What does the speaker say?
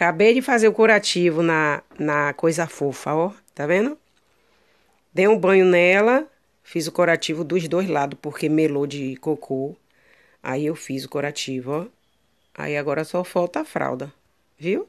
Acabei de fazer o curativo na, na coisa fofa, ó. Tá vendo? Dei um banho nela, fiz o curativo dos dois lados, porque melou de cocô. Aí eu fiz o curativo, ó. Aí agora só falta a fralda, viu?